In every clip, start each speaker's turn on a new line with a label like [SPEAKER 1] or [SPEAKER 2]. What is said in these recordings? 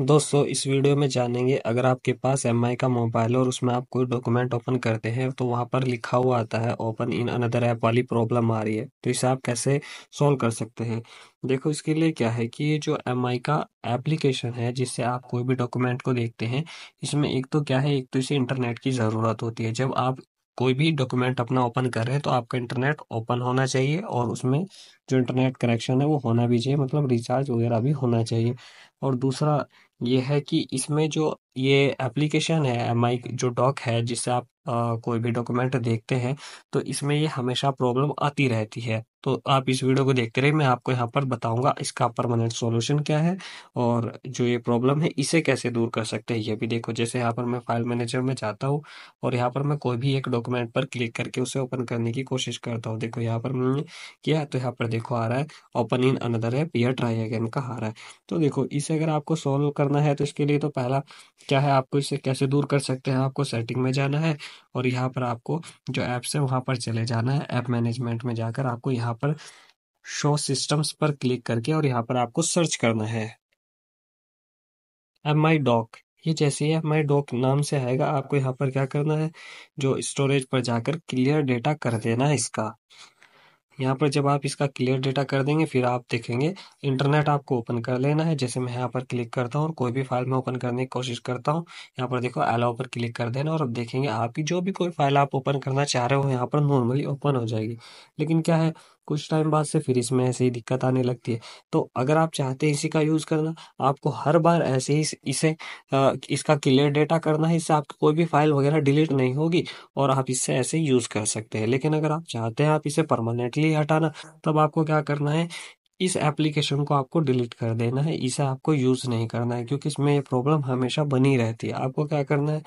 [SPEAKER 1] दोस्तों इस वीडियो में जानेंगे अगर आपके पास एम का मोबाइल है और उसमें आप कोई डॉक्यूमेंट ओपन करते हैं तो वहाँ पर लिखा हुआ आता है ओपन इन अनदर ऐप वाली प्रॉब्लम आ रही है तो इसे आप कैसे सॉल्व कर सकते हैं देखो इसके लिए क्या है कि ये जो एम का एप्लीकेशन है जिससे आप कोई भी डॉक्यूमेंट को देखते हैं इसमें एक तो क्या है एक तो इसे इंटरनेट की ज़रूरत होती है जब आप कोई भी डॉक्यूमेंट अपना ओपन कर रहे हैं तो आपका इंटरनेट ओपन होना चाहिए और उसमें जो इंटरनेट कनेक्शन है वो होना भी चाहिए मतलब रिचार्ज वगैरह भी होना चाहिए और दूसरा ये है कि इसमें जो ये एप्लीकेशन है आई जो डॉक है जिससे आप आ, कोई भी डॉक्यूमेंट देखते हैं तो इसमें ये हमेशा प्रॉब्लम आती रहती है तो आप इस वीडियो को देखते रहिए मैं आपको यहाँ पर बताऊंगा इसका परमानेंट सॉल्यूशन क्या है और जो ये प्रॉब्लम है इसे कैसे दूर कर सकते हैं ये भी देखो जैसे यहाँ पर मैं फाइल मैनेजर में जाता हूँ और यहाँ पर मैं कोई भी एक डॉक्यूमेंट पर क्लिक करके उसे ओपन करने की कोशिश करता हूँ देखो यहाँ पर मैंने किया तो यहाँ पर देखो आ रहा है ओपन इन अनदर है पियर ट्राई अगेन का आ रहा है तो देखो इसे अगर आपको सोल्व कर करना है तो इसके लिए तो पहला क्या है आपको इसे कैसे दूर कर सकते हैं आपको सेटिंग में जाना है और यहाँ पर आपको जो ऐप्स है वहाँ पर चले जाना है ऐप मैनेजमेंट में जाकर आपको यहाँ पर शो सिस्टम्स पर क्लिक करके और यहाँ पर आपको सर्च करना है एम आई डॉक ये जैसे ही एम आई डॉक नाम से आएगा आपको यहाँ पर क्या करना है जो स्टोरेज पर जाकर क्लियर डेटा कर देना है इसका यहाँ पर जब आप इसका क्लियर डेटा कर देंगे फिर आप देखेंगे इंटरनेट आपको ओपन कर लेना है जैसे मैं यहाँ पर क्लिक करता हूँ और कोई भी फाइल मैं ओपन करने की कोशिश करता हूँ यहाँ पर देखो एलाओ पर क्लिक कर देना और अब देखेंगे आपकी जो भी कोई फाइल आप ओपन करना चाह रहे हो यहाँ पर नॉर्मली ओपन हो जाएगी लेकिन क्या है कुछ टाइम बाद से फिर इसमें ऐसे ही दिक्कत आने लगती है तो अगर आप चाहते हैं इसी का यूज़ करना आपको हर बार ऐसे ही इसे इसका क्लियर डेटा करना है इससे आपकी कोई भी फाइल वगैरह डिलीट नहीं होगी और आप इससे ऐसे यूज़ कर सकते हैं लेकिन अगर आप चाहते हैं आप इसे परमानेंटली ही हटाना तब आपको क्या करना है इस एप्लीकेशन को आपको डिलीट कर देना है इसे आपको यूज़ नहीं करना है क्योंकि इसमें ये प्रॉब्लम हमेशा बनी रहती है आपको क्या करना है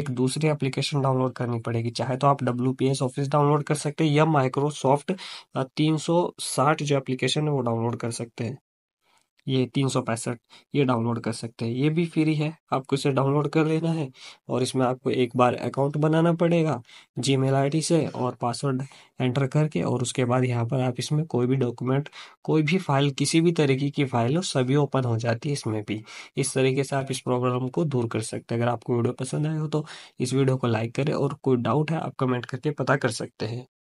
[SPEAKER 1] एक दूसरी एप्लीकेशन डाउनलोड करनी पड़ेगी चाहे तो आप W P S office download कर सकते हैं या माइक्रोसॉफ्ट तीन सौ साठ जो एप्लीकेशन है वो डाउनलोड कर सकते हैं ये तीन सौ पैंसठ ये डाउनलोड कर सकते हैं ये भी फ्री है आपको इसे डाउनलोड कर लेना है और इसमें आपको एक बार अकाउंट बनाना पड़ेगा जी मेल आई से और पासवर्ड एंटर करके और उसके बाद यहाँ पर आप इसमें कोई भी डॉक्यूमेंट कोई भी फाइल किसी भी तरीके की फाइल हो सभी ओपन हो जाती है इसमें भी इस तरीके से आप इस प्रॉब्लम को दूर कर सकते हैं अगर आपको वीडियो पसंद आए हो तो इस वीडियो को लाइक करें और कोई डाउट है आप कमेंट करके पता कर सकते हैं